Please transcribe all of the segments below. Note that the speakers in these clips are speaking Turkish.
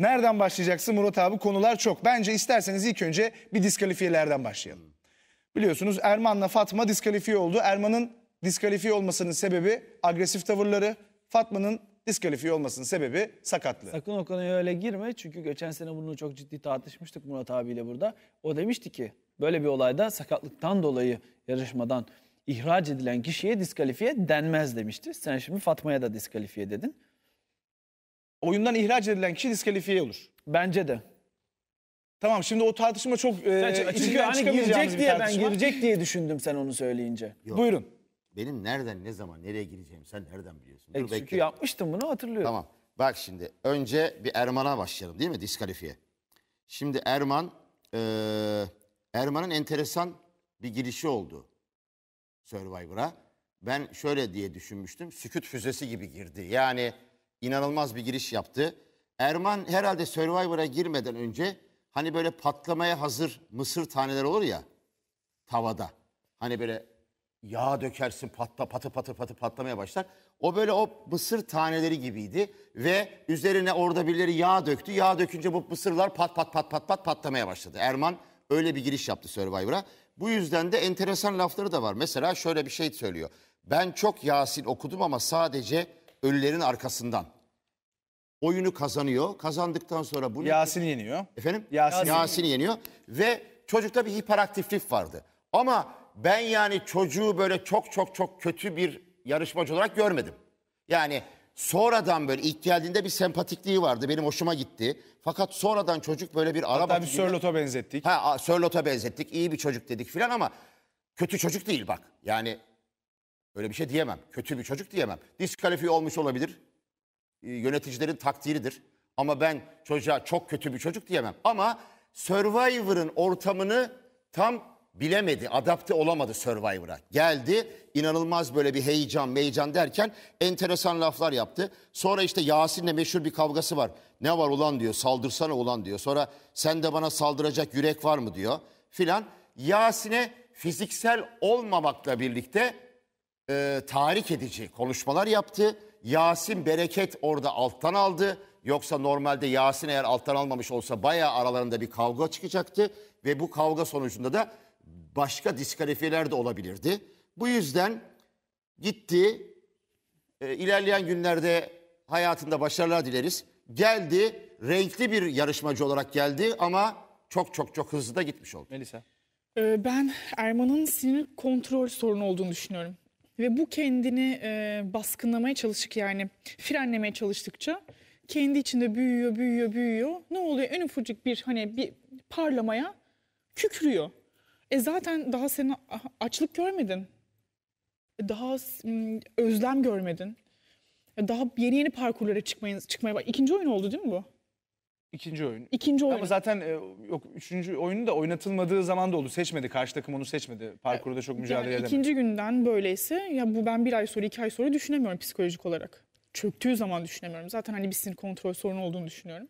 Nereden başlayacaksın Murat abi? Konular çok. Bence isterseniz ilk önce bir diskalifiyelerden başlayalım. Biliyorsunuz Erman'la Fatma diskalifiye oldu. Erman'ın diskalifiye olmasının sebebi agresif tavırları. Fatma'nın diskalifiye olmasının sebebi sakatlığı. Sakın o konuya öyle girme. Çünkü geçen sene bunu çok ciddi tartışmıştık Murat abiyle burada. O demişti ki böyle bir olayda sakatlıktan dolayı yarışmadan ihraç edilen kişiye diskalifiye denmez demişti. Sen şimdi Fatma'ya da diskalifiye dedin oyundan ihraç edilen kişi diskalifiye olur. Bence de. Tamam şimdi o tartışma çok e, çünkü hani girecek diye ben girecek diye düşündüm sen onu söyleyince. Yok. Buyurun. Benim nereden, ne zaman, nereye gireceğim sen nereden biliyorsun? E, Dur bekle. çünkü yapmıştım bunu hatırlıyorum. Tamam. Bak şimdi önce bir Erman'a başlayalım değil mi? Diskalifiye. Şimdi Erman, eee, Erman'ın enteresan bir girişi oldu Survivor'a. Ben şöyle diye düşünmüştüm. Süküt füzesi gibi girdi. Yani inanılmaz bir giriş yaptı. Erman herhalde Survivor'a girmeden önce hani böyle patlamaya hazır mısır taneler olur ya tavada. Hani böyle yağ dökersin patla patı patı patı patlamaya başlar. O böyle o mısır taneleri gibiydi ve üzerine orada birileri yağ döktü. Yağ dökünce bu mısırlar pat pat pat pat pat patlamaya başladı. Erman öyle bir giriş yaptı Survivor'a. Bu yüzden de enteresan lafları da var. Mesela şöyle bir şey söylüyor. Ben çok Yasin okudum ama sadece ölülerin arkasından. Oyunu kazanıyor. Kazandıktan sonra bunu... Yasin yeniyor. Efendim? Yasin, Yasin yeniyor. Ve çocukta bir hiperaktiflik vardı. Ama ben yani çocuğu böyle çok çok çok kötü bir yarışmacı olarak görmedim. Yani sonradan böyle ilk geldiğinde bir sempatikliği vardı. Benim hoşuma gitti. Fakat sonradan çocuk böyle bir araba... Hatta bir Sörlot'a benzettik. Ha, Sörlot'a benzettik. İyi bir çocuk dedik filan ama kötü çocuk değil bak. Yani Öyle bir şey diyemem. Kötü bir çocuk diyemem. Diskalifiye olmuş olabilir. E, yöneticilerin takdiridir. Ama ben çocuğa çok kötü bir çocuk diyemem. Ama Survivor'ın ortamını tam bilemedi, adapte olamadı Survivor'a. Geldi, inanılmaz böyle bir heyecan, meycan derken enteresan laflar yaptı. Sonra işte Yasin'le meşhur bir kavgası var. Ne var ulan diyor, saldırsana ulan diyor. Sonra sen de bana saldıracak yürek var mı diyor filan. Yasin'e fiziksel olmamakla birlikte e, tahrik edici konuşmalar yaptı. Yasin Bereket orada alttan aldı. Yoksa normalde Yasin eğer alttan almamış olsa bayağı aralarında bir kavga çıkacaktı. Ve bu kavga sonucunda da başka diskalifiyeler de olabilirdi. Bu yüzden gitti. E, ilerleyen günlerde hayatında başarılar dileriz. Geldi, renkli bir yarışmacı olarak geldi ama çok çok çok hızlı da gitmiş oldu. Melisa. Ee, ben Erman'ın sinir kontrol sorunu olduğunu düşünüyorum. Ve bu kendini e, baskınlamaya çalıştık yani frenlemeye çalıştıkça kendi içinde büyüyor, büyüyor, büyüyor. Ne oluyor? En ufacık bir hani bir parlamaya kükrüyor. E zaten daha sen ah, açlık görmedin. E, daha özlem görmedin. E, daha yeni yeni parkurlara çıkmaya, çıkmaya bak. İkinci oyun oldu değil mi bu? İkinci oyun. İkinci oyun. Ama zaten e, yok üçüncü oyunu da oynatılmadığı zaman da oldu. Seçmedi. Karşı takım onu seçmedi. Parkurda çok mücadele yani edemedi. İkinci günden böyleyse ya bu ben bir ay sonra iki ay sonra düşünemiyorum psikolojik olarak. Çöktüğü zaman düşünemiyorum. Zaten hani bir sinir kontrol sorunu olduğunu düşünüyorum.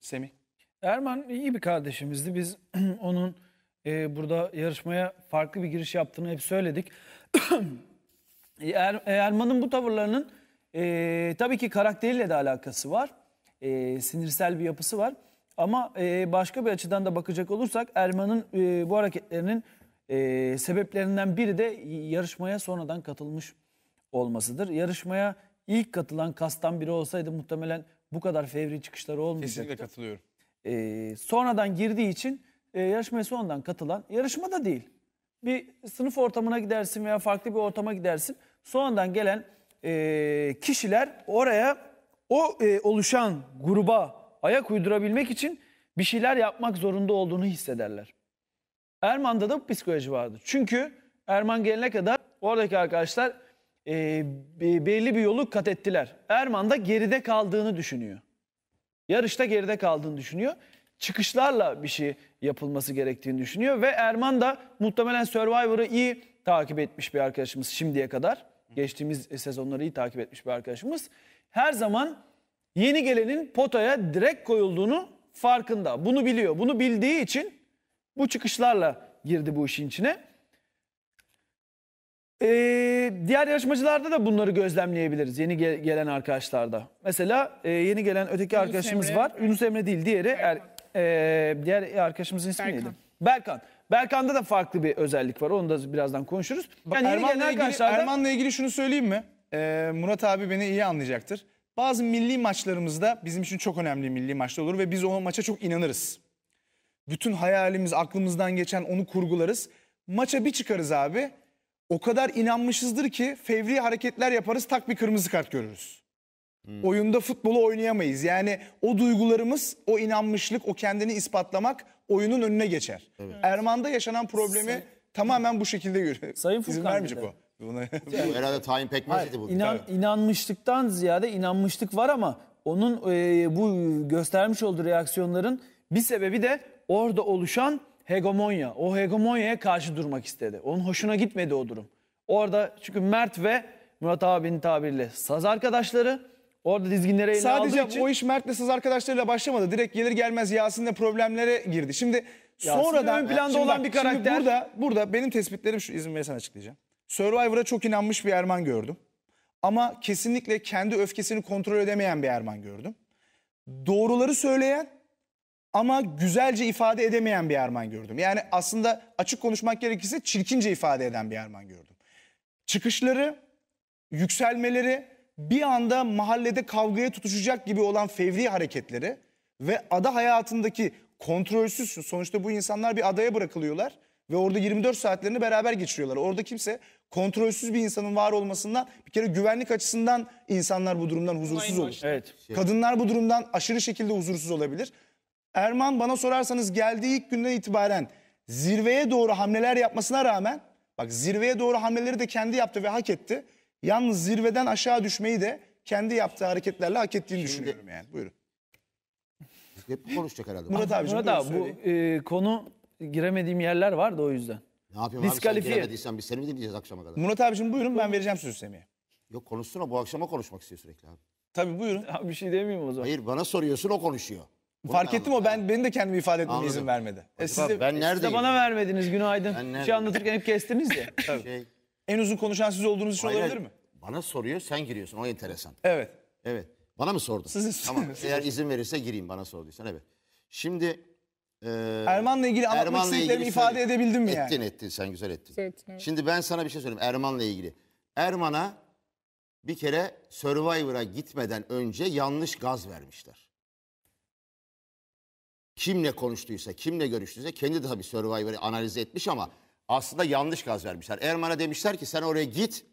Semih. Erman iyi bir kardeşimizdi. Biz onun e, burada yarışmaya farklı bir giriş yaptığını hep söyledik. E, er, e, Erman'ın bu tavırlarının e, tabii ki karakteriyle de alakası var e, sinirsel bir yapısı var. Ama e, başka bir açıdan da bakacak olursak Erman'ın e, bu hareketlerinin e, sebeplerinden biri de yarışmaya sonradan katılmış olmasıdır. Yarışmaya ilk katılan kastan biri olsaydı muhtemelen bu kadar fevri çıkışları olmayacaktı. Kesinlikle katılıyorum. E, sonradan girdiği için e, yarışmaya sonradan katılan, da değil. Bir sınıf ortamına gidersin veya farklı bir ortama gidersin. Sonradan gelen e, kişiler oraya o e, oluşan gruba ayak uydurabilmek için bir şeyler yapmak zorunda olduğunu hissederler. Erman'da da bu psikoloji vardı. Çünkü Erman gelene kadar oradaki arkadaşlar e, belli bir yolu kat ettiler. Erman da geride kaldığını düşünüyor. Yarışta geride kaldığını düşünüyor. Çıkışlarla bir şey yapılması gerektiğini düşünüyor. Ve Erman da muhtemelen Survivor'ı iyi takip etmiş bir arkadaşımız şimdiye kadar. Geçtiğimiz sezonları iyi takip etmiş bir arkadaşımız her zaman yeni gelenin potaya direkt koyulduğunu farkında. Bunu biliyor. Bunu bildiği için bu çıkışlarla girdi bu işin içine. Ee, diğer yarışmacılarda da bunları gözlemleyebiliriz yeni ge- gelen arkadaşlarda. Mesela e, yeni gelen öteki Yunus arkadaşımız Emre. var. Yunus Emre değil diğeri er, e, diğer arkadaşımızın ismi Berkan. neydi? Berkan. Berkan'da da farklı bir özellik var. Onu da birazdan konuşuruz. yani Erman'la ilgili, arkadaşlarda Erman'la ilgili şunu söyleyeyim mi? e, Murat abi beni iyi anlayacaktır. Bazı milli maçlarımızda bizim için çok önemli milli maçlar olur ve biz o maça çok inanırız. Bütün hayalimiz aklımızdan geçen onu kurgularız. Maça bir çıkarız abi. O kadar inanmışızdır ki fevri hareketler yaparız tak bir kırmızı kart görürüz. Hmm. Oyunda futbolu oynayamayız. Yani o duygularımız, o inanmışlık, o kendini ispatlamak oyunun önüne geçer. Evet. Erman'da yaşanan problemi Say tamamen bu şekilde görüyoruz. Sayın Furkan vermeyecek o. Buna... bu herhalde tayin pekmez bu. İnan, inanmışlıktan ziyade inanmışlık var ama onun e, bu göstermiş olduğu reaksiyonların bir sebebi de orada oluşan hegemonya. O hegemonyaya karşı durmak istedi. Onun hoşuna gitmedi o durum. Orada çünkü Mert ve Murat abinin tabiriyle saz arkadaşları orada dizginlere eline Sadece aldığı için... o iş Mert'le saz arkadaşlarıyla başlamadı. Direkt gelir gelmez Yasin'le problemlere girdi. Şimdi Yasin sonradan ön planda olan bir karakter. burada, burada benim tespitlerim şu izin verirsen açıklayacağım. Survivor'a çok inanmış bir Erman gördüm. Ama kesinlikle kendi öfkesini kontrol edemeyen bir Erman gördüm. Doğruları söyleyen ama güzelce ifade edemeyen bir Erman gördüm. Yani aslında açık konuşmak gerekirse çirkince ifade eden bir Erman gördüm. Çıkışları, yükselmeleri, bir anda mahallede kavgaya tutuşacak gibi olan fevri hareketleri ve ada hayatındaki kontrolsüz sonuçta bu insanlar bir adaya bırakılıyorlar ve orada 24 saatlerini beraber geçiriyorlar. Orada kimse kontrolsüz bir insanın var olmasından bir kere güvenlik açısından insanlar bu durumdan huzursuz olur. Evet. Şey- Kadınlar bu durumdan aşırı şekilde huzursuz olabilir. Erman bana sorarsanız geldiği ilk günden itibaren zirveye doğru hamleler yapmasına rağmen bak zirveye doğru hamleleri de kendi yaptı ve hak etti. Yalnız zirveden aşağı düşmeyi de kendi yaptığı hareketlerle hak ettiğini Şimdi- düşünüyorum yani. Buyurun. Hep konuşacak herhalde. Murat abicim Murat buyurun abi bu e, konu giremediğim yerler var da o yüzden. Ne yapayım abi sen Diskalifiye. biz seni mi dinleyeceğiz akşama kadar? Murat abicim buyurun ben vereceğim sözü Semih'e. Yok konuşsun bu akşama konuşmak istiyor sürekli abi. Tabii buyurun. Abi bir şey demeyeyim o zaman. Hayır bana soruyorsun o konuşuyor. Bunu Fark ettim o ben beni de kendimi ifade etmeme izin vermedi. E, siz de- Ben Siz de bana vermediniz günaydın. Ben şey anlatırken hep kestiniz ya. Şey, en uzun konuşan siz olduğunuz için aynen. olabilir mi? Bana soruyor sen giriyorsun o enteresan. Evet. Evet. Bana mı sordun? Size- Tamam. Eğer izin verirse gireyim bana sorduysan evet. Şimdi ee, Erman'la ilgili anlatmak Erman'la istediklerimi ilgili ifade edebildim mi yani? Ettin ettin sen güzel ettin. Ettim. Şimdi ben sana bir şey söyleyeyim Erman'la ilgili. Erman'a bir kere Survivor'a gitmeden önce yanlış gaz vermişler. Kimle konuştuysa, kimle görüştüyse kendi de tabii Survivor'ı analiz etmiş ama aslında yanlış gaz vermişler. Erman'a demişler ki sen oraya git,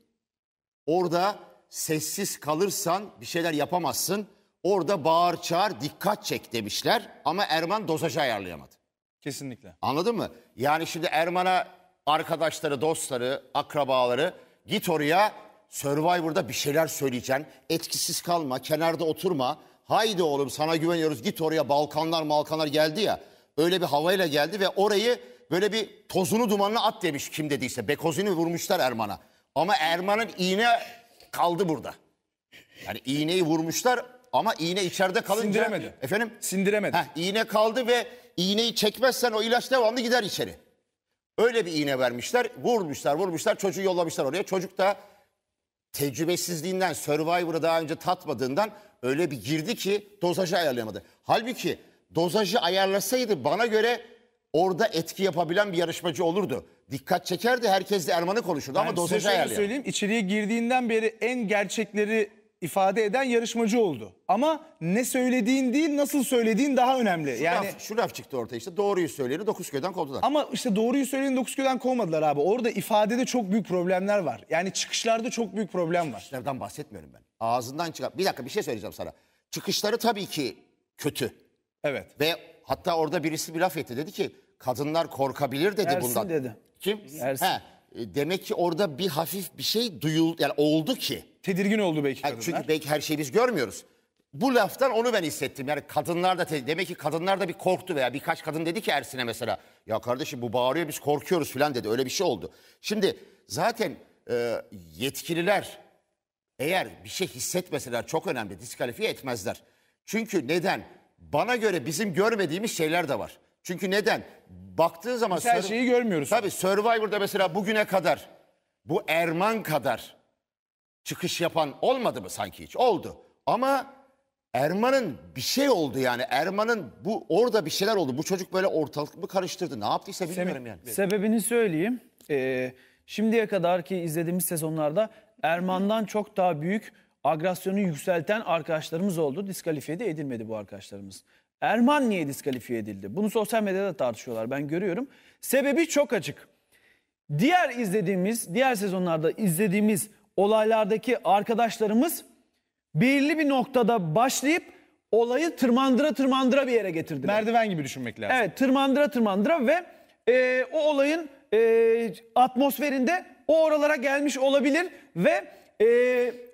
orada sessiz kalırsan bir şeyler yapamazsın. Orada bağır çağır dikkat çek demişler ama Erman dozajı ayarlayamadı. Kesinlikle. Anladın mı? Yani şimdi Erman'a arkadaşları, dostları, akrabaları git oraya Survivor'da bir şeyler söyleyeceksin. Etkisiz kalma, kenarda oturma. Haydi oğlum sana güveniyoruz git oraya Balkanlar Malkanlar geldi ya. Öyle bir havayla geldi ve orayı böyle bir tozunu dumanını at demiş kim dediyse. Bekozini vurmuşlar Erman'a. Ama Erman'ın iğne kaldı burada. Yani iğneyi vurmuşlar ama iğne içeride kalınca... Sindiremedi. Efendim? Sindiremedi. Heh, iğne kaldı ve iğneyi çekmezsen o ilaç devamlı gider içeri. Öyle bir iğne vermişler. Vurmuşlar vurmuşlar çocuğu yollamışlar oraya. Çocuk da tecrübesizliğinden Survivor'ı daha önce tatmadığından öyle bir girdi ki dozajı ayarlayamadı. Halbuki dozajı ayarlasaydı bana göre orada etki yapabilen bir yarışmacı olurdu. Dikkat çekerdi herkes de Erman'ı konuşurdu ben ama dozajı ayarlayamadı. söyleyeyim içeriye girdiğinden beri en gerçekleri ifade eden yarışmacı oldu. Ama ne söylediğin değil nasıl söylediğin daha önemli. Şu, yani laf, şu laf çıktı ortaya işte doğruyu söyleyeni dokuz köyden kovdular. Ama işte doğruyu söyleyeni dokuz köyden kovmadılar abi. Orada ifadede çok büyük problemler var. Yani çıkışlarda çok büyük problem var. Çıkışlardan bahsetmiyorum ben. Ağzından çıkan bir dakika bir şey söyleyeceğim sana. Çıkışları tabii ki kötü. Evet. Ve hatta orada birisi bir laf etti dedi ki kadınlar korkabilir dedi Ersin bundan. dedi. Kim? Ersin. He, e, demek ki orada bir hafif bir şey duyuldu yani oldu ki tedirgin oldu belki kadınlar. çünkü belki her şeyi biz görmüyoruz. Bu laftan onu ben hissettim. Yani kadınlar da demek ki kadınlar da bir korktu veya birkaç kadın dedi ki Ersin'e mesela ya kardeşim bu bağırıyor biz korkuyoruz falan dedi. Öyle bir şey oldu. Şimdi zaten e, yetkililer eğer bir şey hissetmeseler çok önemli diskalifiye etmezler. Çünkü neden? Bana göre bizim görmediğimiz şeyler de var. Çünkü neden? Baktığı zaman... Her şeyi görmüyoruz. Tabii Survivor'da mesela bugüne kadar bu Erman kadar çıkış yapan olmadı mı sanki hiç? Oldu. Ama Erman'ın bir şey oldu yani. Erman'ın bu orada bir şeyler oldu. Bu çocuk böyle ortalık mı karıştırdı? Ne yaptıysa bilmiyorum yani. Sebebini söyleyeyim. Ee, şimdiye kadar ki izlediğimiz sezonlarda Erman'dan çok daha büyük agresyonu yükselten arkadaşlarımız oldu. Diskalifiye de edilmedi bu arkadaşlarımız. Erman niye diskalifiye edildi? Bunu sosyal medyada tartışıyorlar ben görüyorum. Sebebi çok açık. Diğer izlediğimiz, diğer sezonlarda izlediğimiz olaylardaki arkadaşlarımız belirli bir noktada başlayıp olayı tırmandıra tırmandıra bir yere getirdiler. Merdiven gibi düşünmek lazım. Evet tırmandıra tırmandıra ve e, o olayın e, atmosferinde o oralara gelmiş olabilir ve e,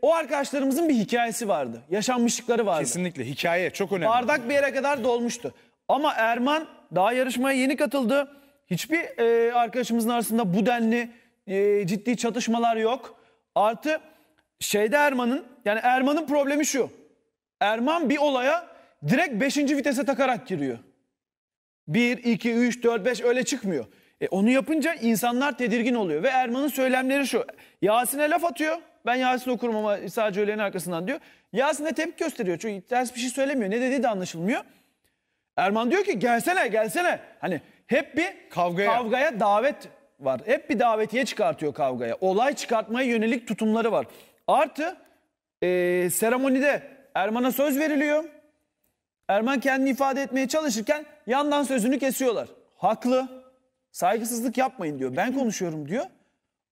o arkadaşlarımızın bir hikayesi vardı. Yaşanmışlıkları vardı. Kesinlikle hikaye çok önemli. Bardak bir yere kadar dolmuştu. Ama Erman daha yarışmaya yeni katıldı. Hiçbir e, arkadaşımızın arasında bu denli e, ciddi çatışmalar yok. Artı şeyde Erman'ın yani Erman'ın problemi şu. Erman bir olaya direkt 5. vitese takarak giriyor. 1, 2, 3, 4, 5 öyle çıkmıyor. E onu yapınca insanlar tedirgin oluyor. Ve Erman'ın söylemleri şu. Yasin'e laf atıyor. Ben Yasin okurum ama sadece öğlenin arkasından diyor. Yasin'e tepki gösteriyor. Çünkü ters bir şey söylemiyor. Ne dediği de anlaşılmıyor. Erman diyor ki gelsene gelsene. Hani hep bir kavgaya, kavgaya davet var. Hep bir davetiye çıkartıyor kavgaya. Olay çıkartmaya yönelik tutumları var. Artı e, seremonide Erman'a söz veriliyor. Erman kendini ifade etmeye çalışırken yandan sözünü kesiyorlar. Haklı. Saygısızlık yapmayın diyor. Ben konuşuyorum diyor.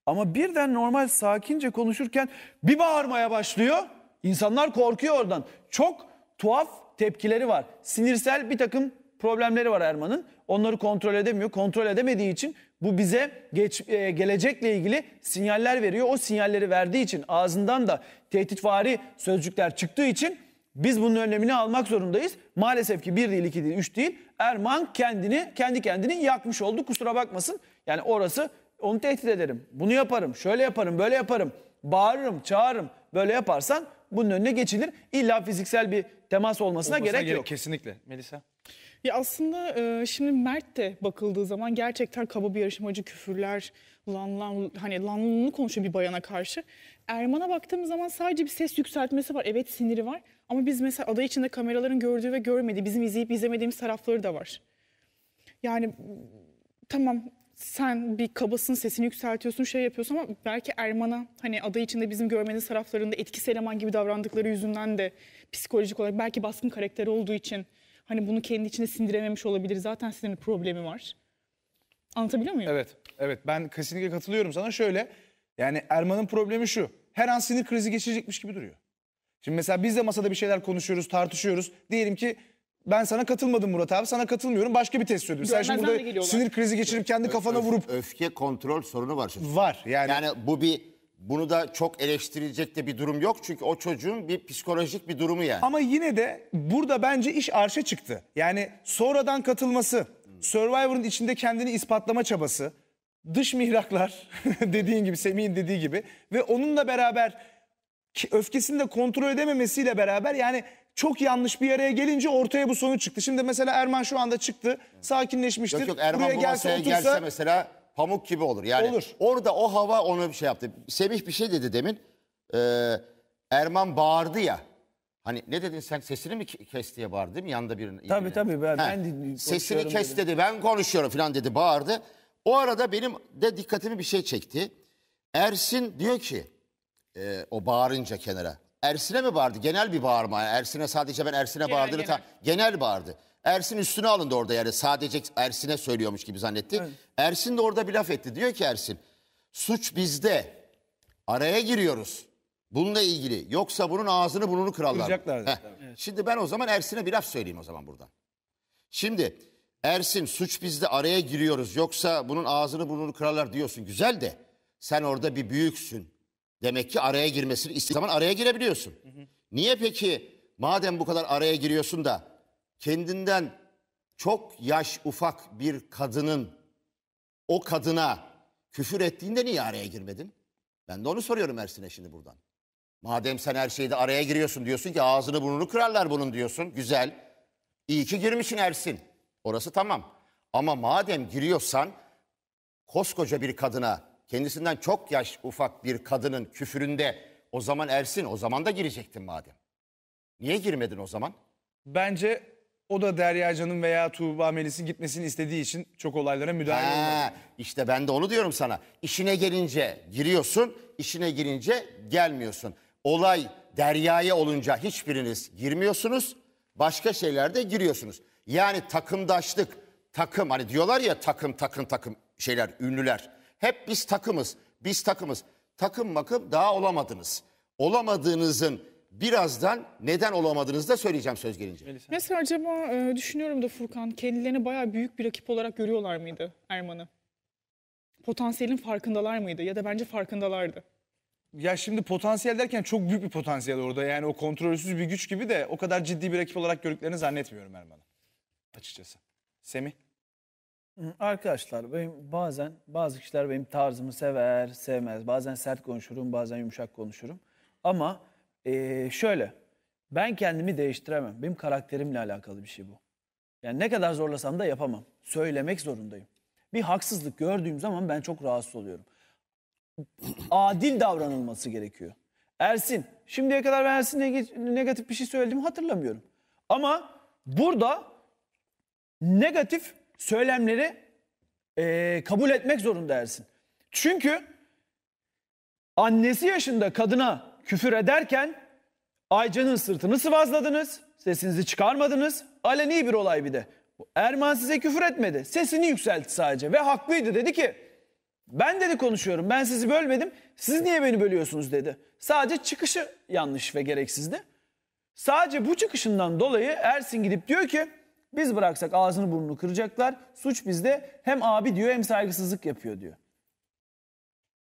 Ama birden normal sakince konuşurken bir bağırmaya başlıyor. İnsanlar korkuyor oradan. Çok tuhaf tepkileri var. Sinirsel bir takım problemleri var Erman'ın. Onları kontrol edemiyor. Kontrol edemediği için bu bize geç, e, gelecekle ilgili sinyaller veriyor. O sinyalleri verdiği için ağzından da tehditvari sözcükler çıktığı için biz bunun önlemini almak zorundayız. Maalesef ki bir değil, iki değil, üç değil. Erman kendini, kendi kendini yakmış oldu. Kusura bakmasın. Yani orası onu tehdit ederim. Bunu yaparım, şöyle yaparım, böyle yaparım. Bağırırım, çağırırım. Böyle yaparsan bunun önüne geçilir. İlla fiziksel bir temas olmasına, olmasına gerek, gerek yok. Kesinlikle. Melisa? Ya aslında e, şimdi Mert de bakıldığı zaman gerçekten kaba bir yarışmacı küfürler, lan lan hani lan lan konuşuyor bir bayana karşı. Erman'a baktığımız zaman sadece bir ses yükseltmesi var. Evet siniri var ama biz mesela aday içinde kameraların gördüğü ve görmediği, bizim izleyip izlemediğimiz tarafları da var. Yani tamam sen bir kabasın sesini yükseltiyorsun şey yapıyorsun ama belki Erman'a hani aday içinde bizim görmediğimiz taraflarında etkisi eleman gibi davrandıkları yüzünden de psikolojik olarak belki baskın karakteri olduğu için Hani bunu kendi içinde sindirememiş olabilir. Zaten sinir problemi var. Anlatabiliyor muyum? Evet. Evet ben kesinlikle katılıyorum sana. Şöyle yani Erman'ın problemi şu. Her an sinir krizi geçirecekmiş gibi duruyor. Şimdi mesela biz de masada bir şeyler konuşuyoruz, tartışıyoruz. Diyelim ki ben sana katılmadım Murat abi, sana katılmıyorum. Başka bir test söylüyorum. Sen şimdi burada sinir krizi geçirip kendi kafana öf, vurup... Öfke kontrol sorunu var şimdi. Var yani. Yani bu bir bunu da çok eleştirecek de bir durum yok. Çünkü o çocuğun bir psikolojik bir durumu yani. Ama yine de burada bence iş arşa çıktı. Yani sonradan katılması, Survivor'ın içinde kendini ispatlama çabası, dış mihraklar dediğin gibi Semih'in dediği gibi ve onunla beraber öfkesini de kontrol edememesiyle beraber yani çok yanlış bir araya gelince ortaya bu sonuç çıktı. Şimdi mesela Erman şu anda çıktı. Sakinleşmiştir. Yok yok Erman Buraya bu gelse, otursa, gelse mesela Pamuk gibi olur. Yani Olur. orada o hava onu bir şey yaptı. Semih bir şey dedi demin. Ee, Erman bağırdı ya. Hani ne dedin sen sesini mi ke- kes diye bağırdı değil mi? Yanında birinin. Tabii, tabii, ben- ben Sesini konuşuyorum kes dedi. Ben konuşuyorum falan dedi bağırdı. O arada benim de dikkatimi bir şey çekti. Ersin diyor ki e, o bağırınca kenara. Ersin'e mi bağırdı? Genel bir bağırma. Yani Ersin'e sadece ben Ersin'e bağırdığını genel. ta- genel bağırdı. Ersin üstüne alındı orada yani sadece Ersin'e söylüyormuş gibi zannetti. Evet. Ersin de orada bir laf etti. Diyor ki Ersin suç bizde araya giriyoruz. Bununla ilgili yoksa bunun ağzını burnunu kırarlar. Evet. Şimdi ben o zaman Ersin'e bir laf söyleyeyim o zaman buradan. Şimdi Ersin suç bizde araya giriyoruz yoksa bunun ağzını burnunu kırarlar diyorsun. Güzel de sen orada bir büyüksün. Demek ki araya girmesini istediğin zaman araya girebiliyorsun. Hı hı. Niye peki madem bu kadar araya giriyorsun da kendinden çok yaş ufak bir kadının o kadına küfür ettiğinde niye araya girmedin? Ben de onu soruyorum Ersin'e şimdi buradan. Madem sen her şeyde araya giriyorsun diyorsun ki ağzını burnunu kırarlar bunun diyorsun. Güzel. İyi ki girmişsin Ersin. Orası tamam. Ama madem giriyorsan koskoca bir kadına kendisinden çok yaş ufak bir kadının küfüründe o zaman Ersin o zaman da girecektin madem. Niye girmedin o zaman? Bence o da Derya'canın veya Tuğba Melis'in gitmesini istediği için çok olaylara müdahale olmadı. Ha, işte ben de onu diyorum sana. İşine gelince giriyorsun, işine girince gelmiyorsun. Olay deryaya olunca hiçbiriniz girmiyorsunuz, başka şeylerde giriyorsunuz. Yani takımdaşlık, takım hani diyorlar ya takım takım takım şeyler, ünlüler. Hep biz takımız, biz takımız. Takım makım daha olamadınız. Olamadığınızın birazdan neden olamadığınızı da söyleyeceğim söz gelince. Mesela acaba e, düşünüyorum da Furkan kendilerini bayağı büyük bir rakip olarak görüyorlar mıydı Erman'ı? Potansiyelin farkındalar mıydı ya da bence farkındalardı. Ya şimdi potansiyel derken çok büyük bir potansiyel orada. Yani o kontrolsüz bir güç gibi de o kadar ciddi bir rakip olarak gördüklerini zannetmiyorum Erman'ı. Açıkçası. Semih? Arkadaşlar benim bazen bazı kişiler benim tarzımı sever, sevmez. Bazen sert konuşurum, bazen yumuşak konuşurum. Ama e, şöyle. Ben kendimi değiştiremem. Benim karakterimle alakalı bir şey bu. Yani ne kadar zorlasam da yapamam. Söylemek zorundayım. Bir haksızlık gördüğüm zaman ben çok rahatsız oluyorum. Adil davranılması gerekiyor. Ersin. Şimdiye kadar ben Ersin'e negatif bir şey söylediğimi hatırlamıyorum. Ama burada negatif söylemleri e, kabul etmek zorunda Ersin. Çünkü annesi yaşında kadına küfür ederken Aycan'ın sırtını sıvazladınız. Sesinizi çıkarmadınız. Aleni bir olay bir de. Erman size küfür etmedi. Sesini yükseltti sadece ve haklıydı. Dedi ki ben dedi konuşuyorum. Ben sizi bölmedim. Siz niye beni bölüyorsunuz dedi. Sadece çıkışı yanlış ve gereksizdi. Sadece bu çıkışından dolayı Ersin gidip diyor ki biz bıraksak ağzını burnunu kıracaklar. Suç bizde. Hem abi diyor hem saygısızlık yapıyor diyor.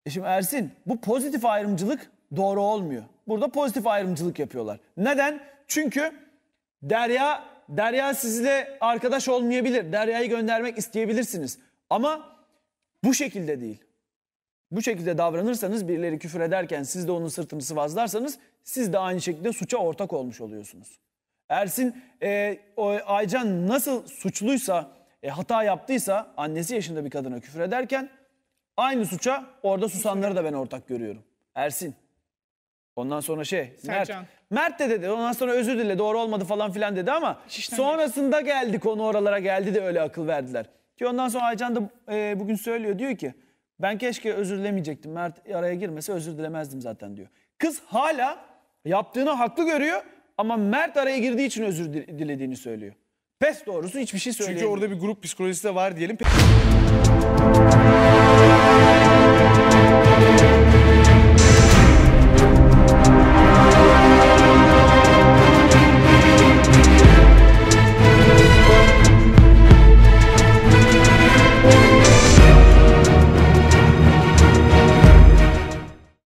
E şimdi Ersin bu pozitif ayrımcılık doğru olmuyor. Burada pozitif ayrımcılık yapıyorlar. Neden? Çünkü Derya Derya sizle arkadaş olmayabilir. Derya'yı göndermek isteyebilirsiniz. Ama bu şekilde değil. Bu şekilde davranırsanız birileri küfür ederken siz de onun sırtını sıvazlarsanız siz de aynı şekilde suça ortak olmuş oluyorsunuz. Ersin e, o, Aycan nasıl suçluysa e, hata yaptıysa annesi yaşında bir kadına küfür ederken aynı suça orada susanları da ben ortak görüyorum. Ersin. Ondan sonra şey Sercan. Mert. Mert de dedi. Ondan sonra özür dile doğru olmadı falan filan dedi ama İşten sonrasında geldi konu oralara geldi de öyle akıl verdiler. Ki ondan sonra Aycan da e, bugün söylüyor diyor ki ben keşke özür dilemeyecektim. Mert araya girmese özür dilemezdim zaten diyor. Kız hala yaptığını haklı görüyor ama Mert araya girdiği için özür dilediğini söylüyor. Pes doğrusu hiçbir şey söylemiyor Çünkü orada bir grup psikolojisi de var diyelim.